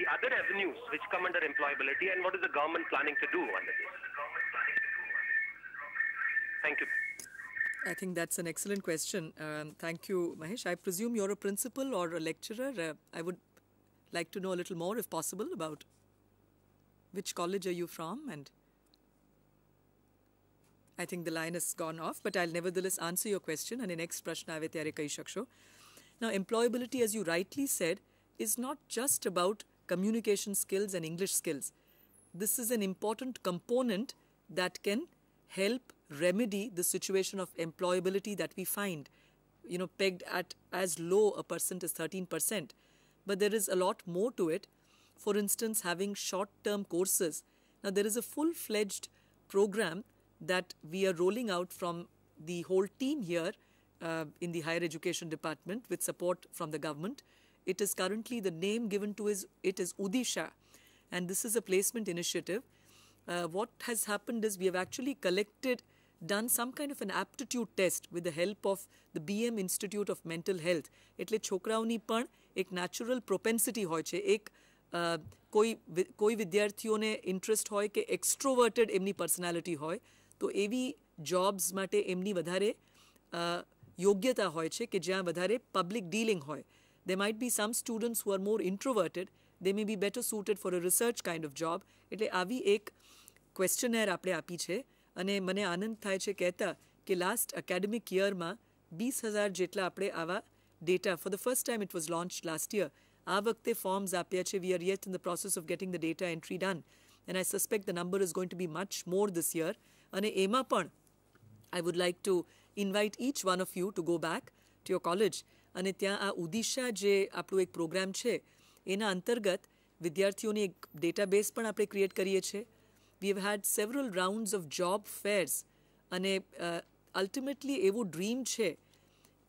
the other avenues which come under employability and what is the government planning to do under this? Thank you. I think that's an excellent question. Um, thank you, Mahesh. I presume you're a principal or a lecturer. Uh, I would like to know a little more, if possible, about which college are you from and I think the line has gone off, but I'll nevertheless answer your question. And the next prashna ave shaksho. Now, employability, as you rightly said, is not just about communication skills and English skills. This is an important component that can help remedy the situation of employability that we find, you know, pegged at as low a percent as 13%. But there is a lot more to it. For instance, having short term courses. Now, there is a full fledged program that we are rolling out from the whole team here uh, in the higher education department with support from the government it is currently the name given to is, it is Odisha, and this is a placement initiative. Uh, what has happened is we have actually collected, done some kind of an aptitude test with the help of the BM Institute of Mental Health. Itle છોકરાઓની પણ એક natural પ્રોપેન્સિટી હોય છે એક કોઈ કોઈ વિદ્યાર્થીઓને interest હોય કે એક્સ્ટ્રોવર્ટેડ એમની પર્સનાલિટી હોય તો એવી જોબ્સ માટે એમની વધારે યોગ્યતા હોય છે કે જ્યાં વધારે પબ્લિક ડીલિંગ હોય there might be some students who are more introverted, they may be better suited for a research kind of job. એટલે આવી એક ક્વેશ્ચનેર આપણે આપી છે અને મને આનંદ થાય છે કહેતા કે લાસ્ટ એકેડેમિક યરમાં વીસ હજાર જેટલા આપણે આવા data for the first time it was launch last year આ વખતે ફોર્મ્સ આપ્યા છે we are yet in the process of getting the data entry done and I suspect the number is going to be much more this year અને એમાં પણ I would like to invite each one of you to go back to your college અને ત્યાં આ ઉદિશા જે આપણો એક programme છે એના અંતર્ગત વિદ્યાર્થીઓની એક ડેટાબેઝ પણ આપણે ક્રિએટ કરીએ છીએ we have had several rounds of job fairs અને અલ્ટિમેટલી એવું ડ્રીમ છે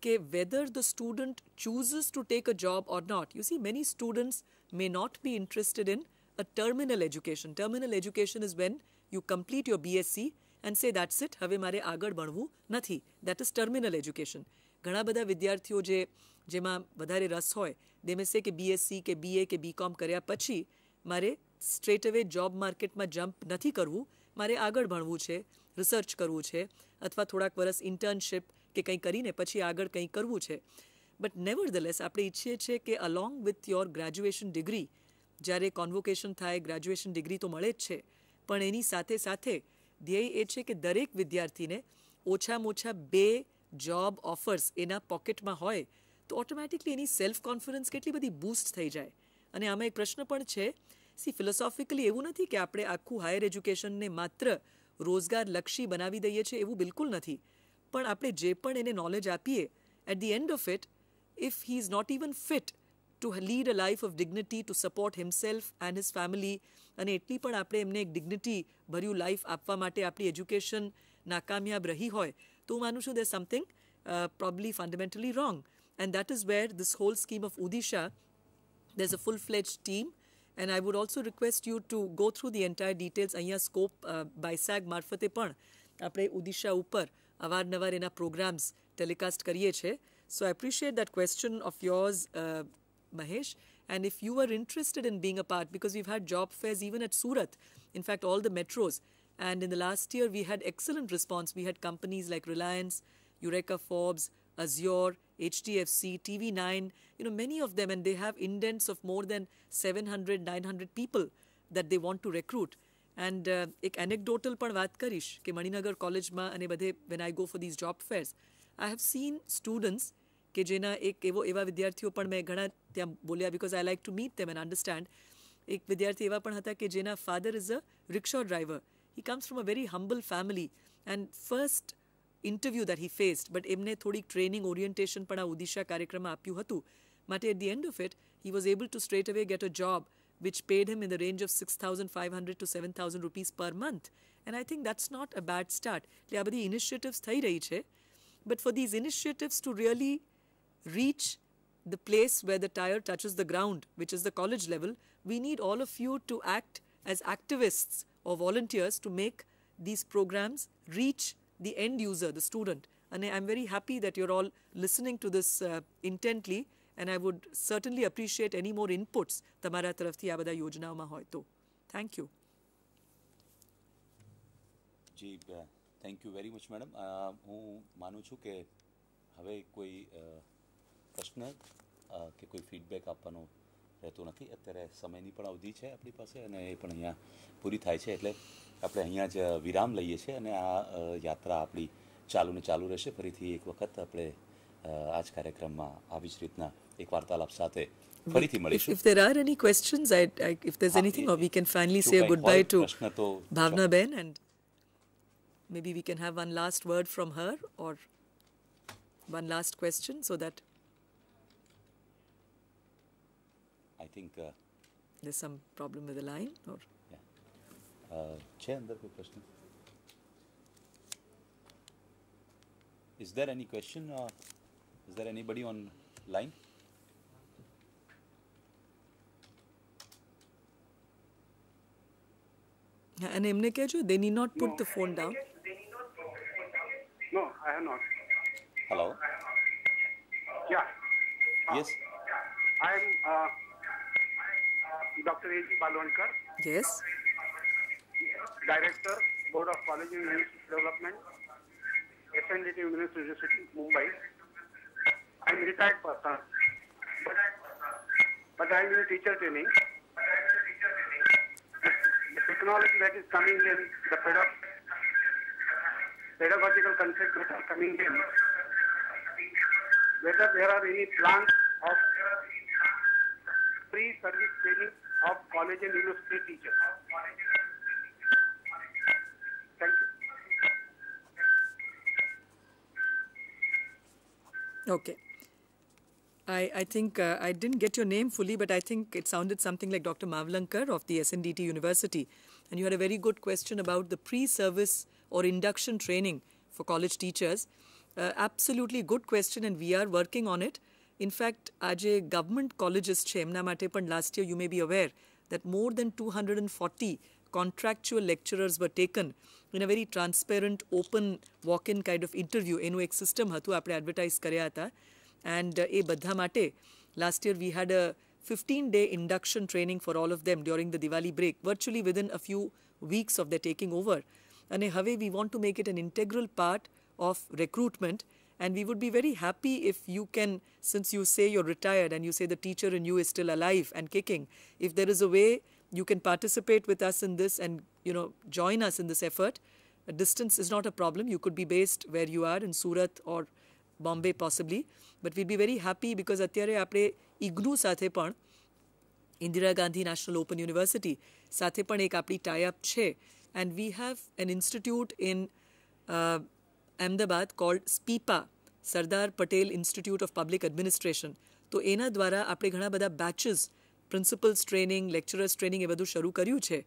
કે whether the student chooses to take a job or not you see many students may not be interested in a terminal education terminal education is when you complete your BSc and say that's it હવે મારે આગળ ભણવું નથી that is terminal education ઘણા બધા વિદ્યાર્થીઓ જે જેમાં વધારે રસ હોય દેમે કે બીએસસી કે બીએ કે બીકોમ કર્યા પછી મારે સ્ટ્રેટ અવે જોબ માર્કેટમાં જમ્પ નથી કરવું મારે આગળ ભણવું છે રિસર્ચ કરવું છે અથવા થોડાક વરસ ઇન્ટર્નશિપ કે કંઈ કરીને પછી આગળ કંઈ કરવું છે બટ નેવર ધ લેસ આપણે ઈચ્છીએ છીએ કે along with your graduation degree જ્યારે કોન્વોકેશન થાય ગ્રેજ્યુએશન ડિગ્રી તો મળે જ છે પણ એની સાથે સાથે ધ્યેય એ છે કે દરેક વિદ્યાર્થીને ઓછામાં ઓછા બે જોબ ઓફર્સ એના પોકેટમાં હોય તો ઓટોમેટિકલી એની સેલ્ફ કોન્ફિડન્સ કેટલી બધી બૂસ્ટ થઈ જાય અને આમાં એક પ્રશ્ન પણ છે સી ફિલોસોફિકલી એવું નથી કે આપણે આખું હાયર એજ્યુકેશનને માત્ર રોજગાર લક્ષી બનાવી દઈએ છીએ એવું બિલકુલ નથી પણ આપણે જે પણ એને નોલેજ આપીએ at the end of it if he is not even fit to lead a life of dignity to support himself and his family અને એટલી પણ આપણે એમને એક ડિગ્નિટી ભર્યું લાઈફ આપવા માટે આપણી એજ્યુકેશન નાકામયાબ રહી હોય to Manushu, there's something uh, probably fundamentally wrong. And that is where this whole scheme of Odisha, there's a full-fledged team. And I would also request you to go through the entire details અહીંયા scope BISAG મારફતે પણ apre ઉદિશા ઉપર અવારનવાર એના programs telecast કરીએ So I appreciate that question of yours, yours uh, Mahesh. And if you are interested in being a part, because we've had job fairs even at Surat, in fact, all the metros and in the last year, we had excellent response. We had companies like Reliance, Eureka Forbes, Azure, HDFC, TV9, you know, many of them, and they have indents of more than 700, 900 people that they want to recruit. And uh, ek anecdotal par vaat karish, ke Maninagar College ma when I go for these job fairs, I have seen students, ke jena ek evo eva vidyarthiyo par mein ghana tiyam bolia, because I like to meet them and understand, ek vidyarthi eva par hata ke jena father is a rickshaw driver, he comes from a very humble family and first interview that he faced but emne thodi training orientation pada odisha karyakrama apyu hatu mate at the end of it he was able to straightaway get a job which paid him in the range of 6500 to 7000 rupees per month and i think that's not a bad start le initiatives thai rahi but for these initiatives to really reach the place where the tire touches the ground which is the college level we need all of you to act as activists or volunteers to make these programs reach the end user, the student. And I am very happy that you are all listening to this uh, intently and I would certainly appreciate any more inputs તમારા તરફથી આ બધા યોજનાઓમાં Thank you. Thank you ji thank you very much madam હું માનું છું કે હવે કોઈ પ્રશ્ન કે કોઈ ફીડબેક આપવાનો રહેતું નથી અત્યારે સમયની પણ અવધિ છે આપણી પાસે અને એ પણ અહીંયા પૂરી થાય છે એટલે આપણે અહીંયા જ વિરામ લઈએ છીએ અને આ યાત્રા આપણી ચાલુ ચાલુ રહેશે ફરીથી એક વખત આપણે આ જ કાર્યક્રમમાં આવી જ રીતના એક વાર્તાલાપ સાથે ફરીથી મળીશું if there are any questions I if there is anything or we can finally say goodbye to Bhavna Ben and maybe we can have one last word from her or one last question so that I think. Uh, There's some problem with the line, or? Yeah. uh, question. Is there any question? or uh, is there anybody on line? no, એમને કહેજો not ની not put the phone down no I have not hello yeah yes I am doctor A G Balvankar yes director board of college development development FNDT university university Mumbai I am retired person but I am teacher training technology that is coming in the pedagog pedagogical concepts that are coming in whether there are any plans of pre service training of college and university teachers. Thank you. Okay. I, I think uh, I didn't get your name fully, but I think it sounded something like Dr. Mavlankar of the SNDT University. And you had a very good question about the pre service or induction training for college teachers. Uh, absolutely good question, and we are working on it. In fact, Ajay, government colleges, Chemnamatepan, last year, you may be aware that more than 240 contractual lecturers were taken in a very transparent, open, walk in kind of interview. NUX system, hatu apre advertise kareata. And uh, badha mate, last year we had a 15 day induction training for all of them during the Diwali break, virtually within a few weeks of their taking over. And eh, we want to make it an integral part of recruitment. And we would be very happy if you can, since you say you're retired and you say the teacher in you is still alive and kicking, if there is a way you can participate with us in this and, you know, join us in this effort. A distance is not a problem. You could be based where you are in Surat or Bombay possibly but will be very happy because અત્યારે આપણે ઇગ્નુ સાથે પણ Indira Gandhi National Open University સાથે પણ એક આપણી tie-up છે and we have an institute in. Uh, Ahmedabad called SPIPA Sardar Patel Institute of Public Administration તો એના દ્વારા આપણે ઘણા બધા batches principals training lecturers training એ બધું શરૂ કર્યું છે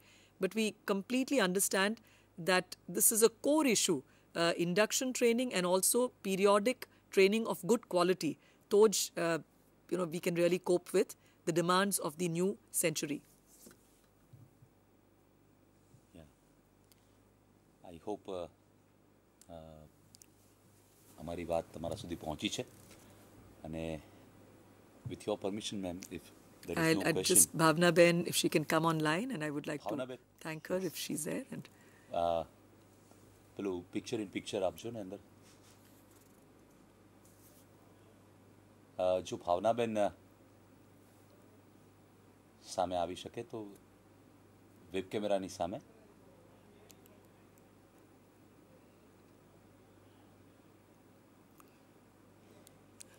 but we completely understand that this is a core issue induction training and also periodic training of good quality તો જ you know we can really cope with the demands of the new century I hope uh, મારી વાત તમારા સુધી પહોંચી છે અને with your permission ma'am if I'll no just Bhavna Ben if she can come online, and I would like Bhavna to ben. thank her if she's there. And uh, પેલું picture in picture આપજો ને અંદર જો ભાવનાબેન સામે આવી શકે તો web કેમેરાની સામે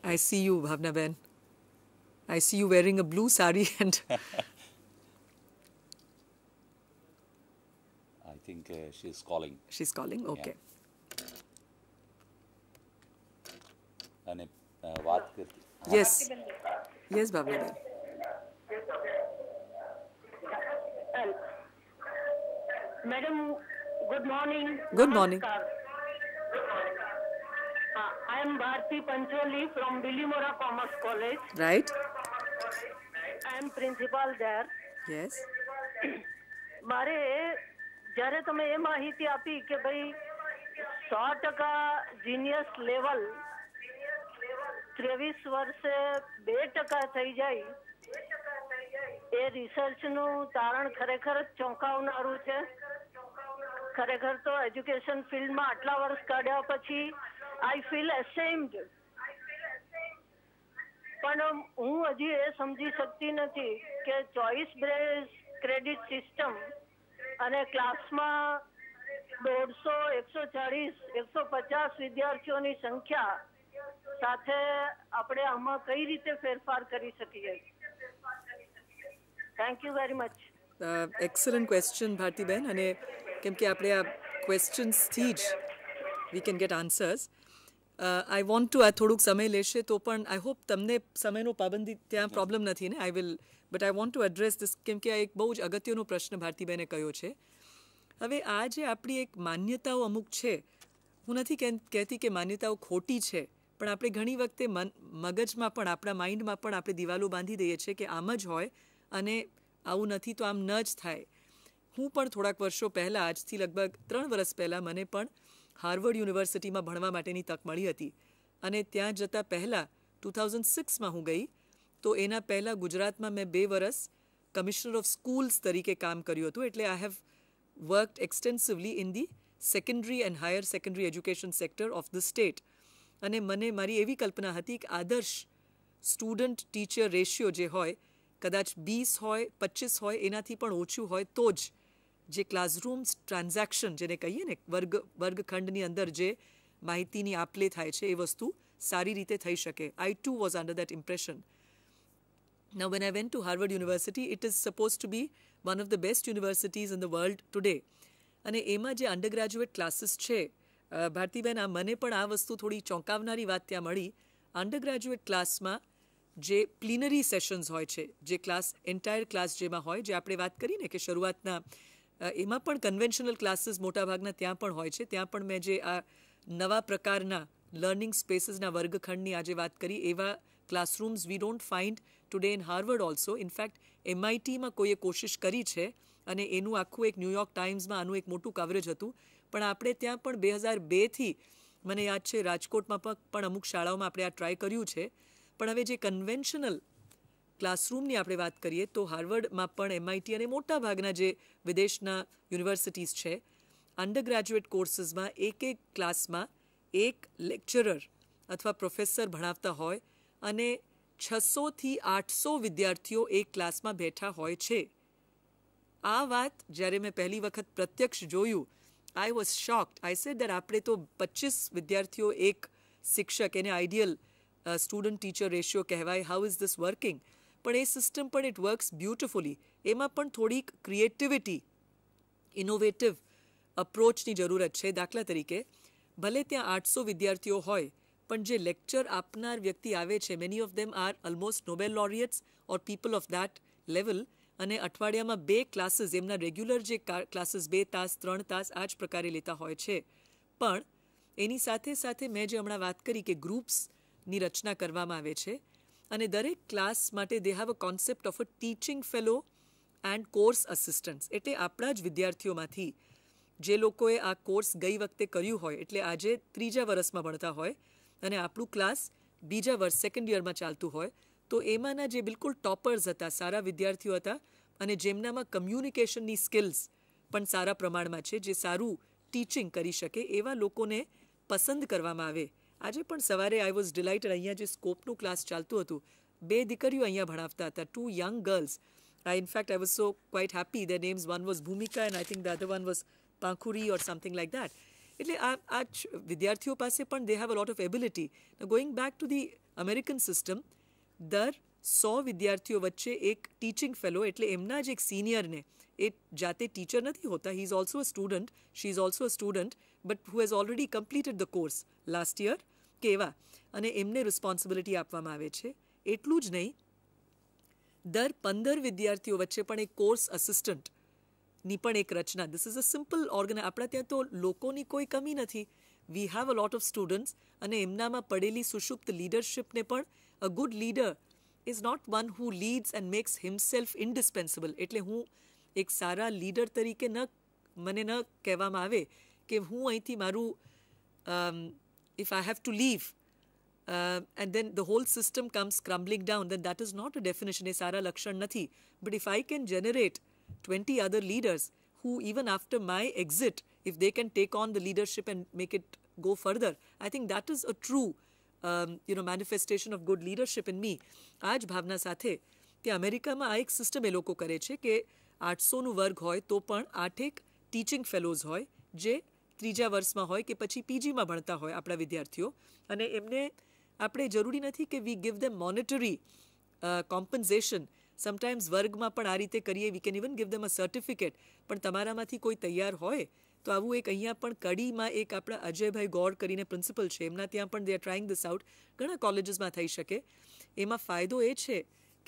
I see you, Bhavna Ben. I see you wearing a blue sari and. I think uh, she's calling. She's calling? Okay. Yeah. અને વાત yes, Bhavna Ben. Bhavnaben madam I am Bharti Pancholi from Bilimora Commerce College. Right. I am principal there. Yes. મારે જ્યારે તમે એ માહિતી આપી કે ભાઈ સો ટકા જીનિયસ લેવલ ત્રેવીસ વર્ષે બે ટકા થઈ જાય એ રિસર્ચનું તારણ ખરેખર ચોંકાવનારું છે ખરેખર તો એજ્યુકેશન ફિલ્ડમાં આટલા વર્ષ કાઢ્યા પછી આઈ ફીલ એસેમ્ડ પણ હું હજી એ સમજી શકતી નથી કે ચોઈસ બ્રેસ ક્રેડિટ સિસ્ટમ અને ક્લાસમાં દોઢસો એકસો ચાલીસ એકસો પચાસ વિદ્યાર્થીઓની સંખ્યા સાથે આપણે આમાં કઈ રીતે ફેરફાર કરી શકીએ thank you very much excellent question Bharatiben અને કેમ કે આપણે આ ક્વેશ્ચન્સથી જ we can get answers I want to આ થોડુંક સમય લેશે તો પણ આઈ હોપ તમને સમયનો પાબંદી ત્યાં પ્રોબ્લેમ નથી ને I will but I want to address this કેમ કે આ એક બહુ જ અગત્યનો પ્રશ્ન ભારતીબેને કહ્યો છે હવે આ જે આપણી એક માન્યતાઓ અમુક છે હું નથી કહેતી કે માન્યતાઓ ખોટી છે પણ આપણે ઘણી વખતે મન મગજમાં પણ આપણા માઇન્ડમાં પણ આપણે દિવાલો બાંધી દઈએ છીએ કે આમ જ હોય અને આવું નથી તો આમ ન જ થાય હું પણ થોડાક વર્ષો પહેલાં આજથી લગભગ ત્રણ વર્ષ પહેલાં મને પણ હાર્વર્ડ યુનિવર્સિટીમાં ભણવા માટેની તક મળી હતી અને ત્યાં જતાં પહેલાં ટુ થાઉઝન્ડ સિક્સમાં હું ગઈ તો એના પહેલાં ગુજરાતમાં મેં બે વરસ કમિશનર ઓફ સ્કૂલ્સ તરીકે કામ કર્યું હતું એટલે I have worked extensively in the secondary and higher secondary education sector of the state અને મને મારી એવી કલ્પના હતી કે આદર્શ સ્ટુડન્ટ ટીચર રેશિયો જે હોય કદાચ બીસ હોય પચીસ હોય એનાથી પણ ઓછું હોય તો જ જે ક્લાસરૂમ્સ ટ્રાન્ઝેક્શન જેને કહીએ ને વર્ગ વર્ગખંડની અંદર જે માહિતીની આપ લે થાય છે એ વસ્તુ સારી રીતે થઈ શકે I to was under that impression Now, when I went to Harvard University it is suppose to be one of the best universities in the world today. અને એમાં જે અંડરગ્રેજ્યુએટ ક્લાસીસ છે ભારતીબેન આ મને પણ આ વસ્તુ થોડી ચોંકાવનારી વાત ત્યાં મળી અંડરગ્રેજ્યુએટ ક્લાસમાં જે પ્લિનરી સેશન્સ હોય છે જે ક્લાસ એન્ટાયર ક્લાસ જેમાં હોય જે આપણે વાત કરીને કે શરૂઆતના એમાં પણ કન્વેન્શનલ ક્લાસીસ મોટાભાગના ત્યાં પણ હોય છે ત્યાં પણ મેં જે આ નવા પ્રકારના લર્નિંગ સ્પેસીસના વર્ગખંડની આજે વાત કરી એવા classrooms we don't find today in Harvard also in fact એમઆઈટીમાં કોઈએ કોશિશ કરી છે અને એનું આખું એક ન્યૂયોર્ક ટાઈમ્સમાં આનું એક મોટું કવરેજ હતું પણ આપણે ત્યાં પણ બે હજાર બેથી મને યાદ છે રાજકોટમાં પણ અમુક શાળાઓમાં આપણે આ ટ્રાય કર્યું છે પણ હવે જે કન્વેન્શનલ ક્લાસરૂમની આપણે વાત કરીએ તો હાર્વર્ડમાં પણ એમઆઈટી અને મોટાભાગના જે વિદેશના યુનિવર્સિટીઝ છે અંડર ગ્રેજ્યુએટ કોર્સીસમાં એક એક ક્લાસમાં એક લેક્ચરર અથવા પ્રોફેસર ભણાવતા હોય અને છસોથી આઠસો વિદ્યાર્થીઓ એક ક્લાસમાં બેઠા હોય છે આ વાત જ્યારે મેં પહેલી વખત પ્રત્યક્ષ જોયું I was shocked I said that આપણે તો પચીસ વિદ્યાર્થીઓ એક શિક્ષક એને આઈડિયલ સ્ટુડન્ટ ટીચર રેશિયો કહેવાય હાઉ ઇઝ ધીસ વર્કિંગ પણ એ સિસ્ટમ પણ ઇટ વર્ક્સ બ્યુટિફુલી એમાં પણ થોડીક ક્રિએટિવિટી ઇનોવેટિવ અપ્રોચની જરૂરત છે દાખલા તરીકે ભલે ત્યાં આઠસો વિદ્યાર્થીઓ હોય પણ જે લેક્ચર આપનાર વ્યક્તિ આવે છે many of them are almost Nobel laureates or people of that level અને અઠવાડિયામાં બે ક્લાસીસ એમના રેગ્યુલર જે ક્લાસીસ બે તાસ ત્રણ તાસ આ જ પ્રકારે લેતા હોય છે પણ એની સાથે સાથે મેં જે હમણાં વાત કરી કે ગ્રુપ્સની રચના કરવામાં આવે છે અને દરેક ક્લાસ માટે they have a concept of a teaching fellow and course assistants એટલે આપણા જ વિદ્યાર્થીઓમાંથી જે લોકોએ આ કોર્સ ગઈ વખતે કર્યું હોય એટલે આજે ત્રીજા વર્ષમાં ભણતા હોય અને આપણું ક્લાસ બીજા વર્ષ સેકન્ડ યરમાં ચાલતું હોય તો એમાંના જે બિલકુલ ટોપર્સ હતા સારા વિદ્યાર્થીઓ હતા અને જેમનામાં કમ્યુનિકેશનની સ્કિલ્સ પણ સારા પ્રમાણમાં છે જે સારું ટીચિંગ કરી શકે એવા લોકોને પસંદ કરવામાં આવે આજે પણ સવારે આઈ વોઝ ડિલાઇટેડ અહીંયા જે સ્કોપનું ક્લાસ ચાલતું હતું બે દીકરીઓ અહીંયા ભણાવતા હતા two young girls I in fact I was so quite happy the names one was Bhumika and I think the other one was Pankhuri or something like that એટલે આ આ વિદ્યાર્થીઓ પાસે પણ they have a lot of ability going back to the American system દર સો વિદ્યાર્થીઓ વચ્ચે એક ટીચિંગ ફેલો એટલે એમના જ એક સિનિયરને એ જાતે ટીચર નથી હોતા he is also a student she is also a student but who has already completed the course last year કે એવા અને એમને રિસ્પોન્સિબિલિટી આપવામાં આવે છે એટલું જ નહીં દર પંદર વિદ્યાર્થીઓ વચ્ચે પણ એક કોર્સ અસિસ્ટન્ટ ની પણ એક રચના this is a simple organ આપણા ત્યાં તો લોકોની કોઈ કમી નથી we have a lot of students અને એમનામાં પડેલી સુષુપ્ત લીડરશિપને પણ a good leader is not one who leads and makes himself indispensable એટલે હું એક સારા લીડર તરીકે ન મને ન કહેવામાં આવે કે હું અહીંથી મારું if I have to leave and then the whole system comes crumbling down then that is not a definition એ સારા લક્ષણ નથી but if I can generate twenty other leaders who, even after my exit if they can take on the leadership and make it go further, I think that is a true, um, you know, manifestation of good leadership in આ જ ભાવના સાથે કે અમેરિકામાં આ એક system એ લોકો કરે છે કે આઠસોનું વર્ગ હોય તો પણ આઠેક ટીચિંગ ફેલોઝ હોય જે ત્રીજા વર્ષમાં હોય કે પછી પીજીમાં ભણતા હોય આપણા વિદ્યાર્થીઓ અને એમને આપણે જરૂરી નથી કે we give them monetary compensation sometimes વર્ગમાં પણ આ રીતે કરીએ we can even give them a certificate પણ તમારામાંથી કોઈ તૈયાર હોય તો આવું એક અહીંયા પણ કડીમાં એક આપણા અજયભાઈ ગોળ કરીને પ્રિન્સિપલ છે એમના ત્યાં પણ they are trying this out ઘણા કોલેજીસમાં થઈ શકે એમાં ફાયદો એ છે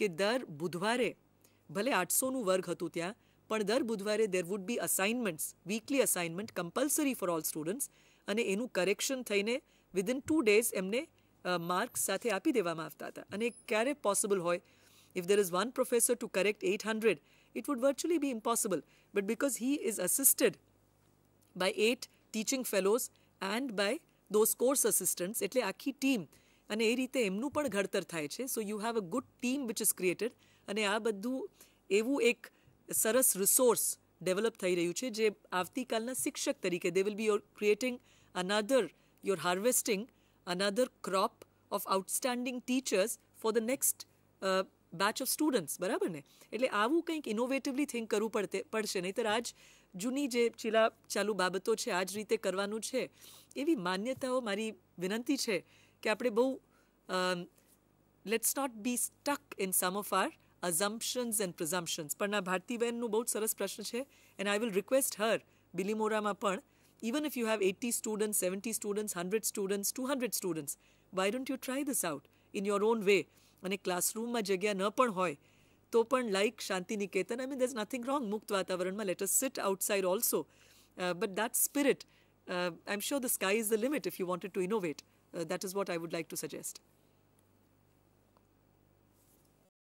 કે દર બુધવારે ભલે આઠસોનું વર્ગ હતું ત્યાં પણ દર બુધવારે there would be assignments weekly assignment compulsory for all students અને એનું કરેક્શન થઈને વિધિન ટુ ડેઝ એમને માર્ક્સ સાથે આપી દેવામાં આવતા હતા અને ક્યારે પોસિબલ હોય if there is one professor to correct eight hundred it would virtually be impossible but because he is assisted by eight teaching fellows and by those course assistants એટલે આખી ટીમ અને એ રીતે એમનું પણ ઘડતર થાય છે so you have a good team which is created અને આ બધું એવું એક સરસ રિસોર્સ ડેવલપ થઈ રહ્યું છે જે આવતીકાલના શિક્ષક તરીકે they will be you're creating another you're harvesting another crop of outstanding teachers for the next batch of students બરાબર ને એટલે આવું કંઈક ઇનોવેટિવલી થિંક કરવું પડતે પડશે નહીંતર આજ જૂની જે ચીલા ચાલુ બાબતો છે આ જ રીતે કરવાનું છે એવી માન્યતાઓ મારી વિનંતી છે કે આપણે બહુ let's not be stuck in some of our assumptions and presumptions પણ આ ભારતીબેનનું બહુ જ સરસ પ્રશ્ન છે and I will request her બિલીમોરામાં પણ even if you have eighty students seventy students hundred students two hundred students why don't you try this out in your own way અને ક્લાસરૂમમાં જગ્યા ન પણ હોય તો પણ like Shantiniketan I mean there is nothing wrong મુક્ત વાતાવરણમાં let us sit outside also but that spirit I am sure the sky is the limit if you wanted to innovate that is what I would like to suggest